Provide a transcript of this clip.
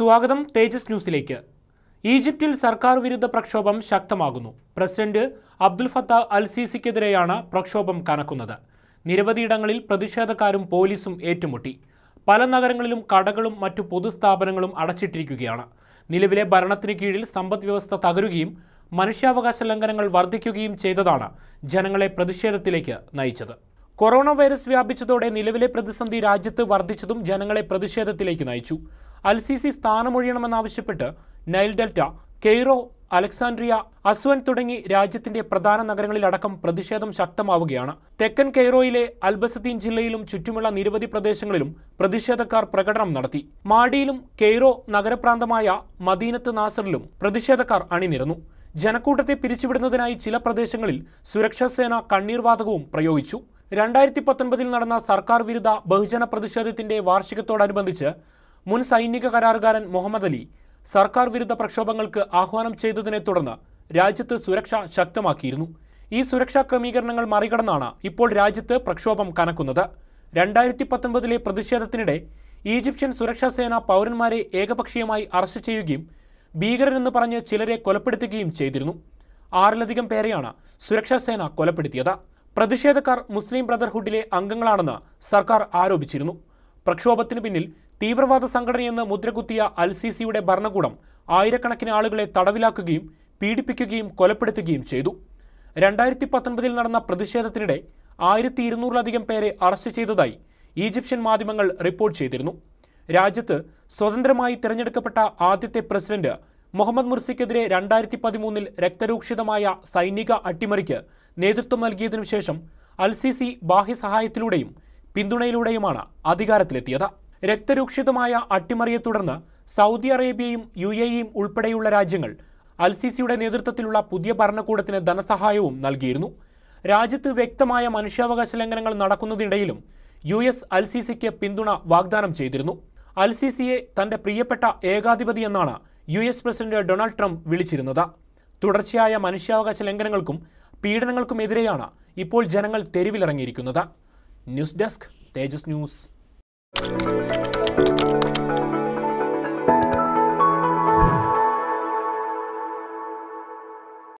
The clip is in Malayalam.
സ്വാഗതം തേജസ് ന്യൂസിലേക്ക് ഈജിപ്തിൽ സർക്കാർ വിരുദ്ധ പ്രക്ഷോഭം ശക്തമാകുന്നു പ്രസിഡന്റ് അബ്ദുൽ ഫത്ത അൽ സിസിക്കെതിരെയാണ് പ്രക്ഷോഭം കനക്കുന്നത് നിരവധിയിടങ്ങളിൽ പ്രതിഷേധക്കാരും പോലീസും ഏറ്റുമുട്ടി പല നഗരങ്ങളിലും കടകളും മറ്റു പൊതുസ്ഥാപനങ്ങളും അടച്ചിട്ടിരിക്കുകയാണ് നിലവിലെ ഭരണത്തിന് കീഴിൽ സമ്പദ് വ്യവസ്ഥ തകരുകയും മനുഷ്യാവകാശ ലംഘനങ്ങൾ വർദ്ധിക്കുകയും ചെയ്തതാണ് ജനങ്ങളെ പ്രതിഷേധത്തിലേക്ക് നയിച്ചത് കൊറോണ വൈറസ് വ്യാപിച്ചതോടെ നിലവിലെ പ്രതിസന്ധി രാജ്യത്ത് വർദ്ധിച്ചതും ജനങ്ങളെ പ്രതിഷേധത്തിലേക്ക് നയിച്ചു അൽ സി സ്ഥാനമൊഴിയണമെന്നാവശ്യപ്പെട്ട് Nile Delta Cairo Alexandria Aswan തുടങ്ങി രാജ്യത്തിന്റെ പ്രധാന നഗരങ്ങളിലടക്കം പ്രതിഷേധം ശക്തമാവുകയാണ് തെക്കൻ കെയ്റോയിലെ അൽബസത്തീൻ ജില്ലയിലും ചുറ്റുമുള്ള നിരവധി പ്രദേശങ്ങളിലും പ്രതിഷേധക്കാർ പ്രകടനം നടത്തി മാഡിയിലും കെയ്റോ നഗരപ്രാന്തമായ മദീനത്ത് നാസറിലും പ്രതിഷേധക്കാർ അണിനിരന്നു ജനക്കൂട്ടത്തെ പിരിച്ചുവിടുന്നതിനായി ചില പ്രദേശങ്ങളിൽ സുരക്ഷാസേന കണ്ണീർവാതകവും പ്രയോഗിച്ചു രണ്ടായിരത്തി പത്തൊൻപതിൽ നടന്ന സർക്കാർ വിരുദ്ധ ബഹുജന പ്രതിഷേധത്തിന്റെ വാർഷികത്തോടനുബന്ധിച്ച് മുൻ സൈനിക കരാറുകാരൻ മുഹമ്മദ് അലി സർക്കാർ വിരുദ്ധ പ്രക്ഷോഭങ്ങൾക്ക് ആഹ്വാനം ചെയ്തതിനെ തുടർന്ന് രാജ്യത്ത് സുരക്ഷ ശക്തമാക്കിയിരുന്നു ഈ സുരക്ഷാ ക്രമീകരണങ്ങൾ മറികടന്നാണ് ഇപ്പോൾ രാജ്യത്ത് പ്രക്ഷോഭം കനക്കുന്നത് രണ്ടായിരത്തി പത്തൊൻപതിലെ പ്രതിഷേധത്തിനിടെ ഈജിപ്ഷ്യൻ സുരക്ഷാ സേന പൗരന്മാരെ ഏകപക്ഷീയമായി അറസ്റ്റ് ചെയ്യുകയും ഭീകരരെന്ന് പറഞ്ഞ് ചിലരെ കൊലപ്പെടുത്തുകയും ചെയ്തിരുന്നു ആറിലധികം പേരെയാണ് സുരക്ഷാ സേന കൊലപ്പെടുത്തിയത് പ്രതിഷേധക്കാർ മുസ്ലിം ബ്രദർഹുഡിലെ അംഗങ്ങളാണെന്ന് സർക്കാർ ആരോപിച്ചിരുന്നു പ്രക്ഷോഭത്തിന് പിന്നിൽ തീവ്രവാദ സംഘടനയെന്ന് മുദ്രകുത്തിയ അൽ സിയുടെ ഭരണകൂടം ആയിരക്കണക്കിന് ആളുകളെ തടവിലാക്കുകയും പീഡിപ്പിക്കുകയും കൊലപ്പെടുത്തുകയും ചെയ്തു രണ്ടായിരത്തി പത്തൊൻപതിൽ നടന്ന പ്രതിഷേധത്തിനിടെ ആയിരത്തി ഇരുന്നൂറിലധികം പേരെ അറസ്റ്റ് ചെയ്തതായി ഈജിപ്ഷ്യൻ മാധ്യമങ്ങൾ റിപ്പോർട്ട് ചെയ്തിരുന്നു രാജ്യത്ത് സ്വതന്ത്രമായി തിരഞ്ഞെടുക്കപ്പെട്ട ആദ്യത്തെ പ്രസിഡന്റ് മുഹമ്മദ് മുർസിക്കെതിരെ രണ്ടായിരത്തി പതിമൂന്നിൽ രക്തരൂക്ഷിതമായ സൈനിക അട്ടിമറിക്ക് നേതൃത്വം നൽകിയതിനു ശേഷം അൽ സി സി ബാഹ്യസഹായത്തിലൂടെയും പിന്തുണയിലൂടെയുമാണ് അധികാരത്തിലെത്തിയത് രക്തരൂക്ഷിതമായ അട്ടിമറിയെ തുടർന്ന് സൗദി അറേബ്യയും യു എ ഇയും ഉൾപ്പെടെയുള്ള രാജ്യങ്ങൾ അൽസിസിയുടെ നേതൃത്വത്തിലുള്ള പുതിയ ഭരണകൂടത്തിന് ധനസഹായവും നൽകിയിരുന്നു രാജ്യത്ത് വ്യക്തമായ മനുഷ്യാവകാശ ലംഘനങ്ങൾ നടക്കുന്നതിനിടയിലും യു എസ് അൽസിസിക്ക് പിന്തുണ വാഗ്ദാനം ചെയ്തിരുന്നു അൽസിസിയെ തന്റെ പ്രിയപ്പെട്ട ഏകാധിപതി എന്നാണ് U S president Donald Trump വിളിച്ചിരുന്നത് തുടർച്ചയായ മനുഷ്യാവകാശ ലംഘനങ്ങൾക്കും പീഡനങ്ങൾക്കുമെതിരെയാണ് ഇപ്പോൾ ജനങ്ങൾ തെരുവിലിറങ്ങിയിരിക്കുന്നത് news desk Tejas news you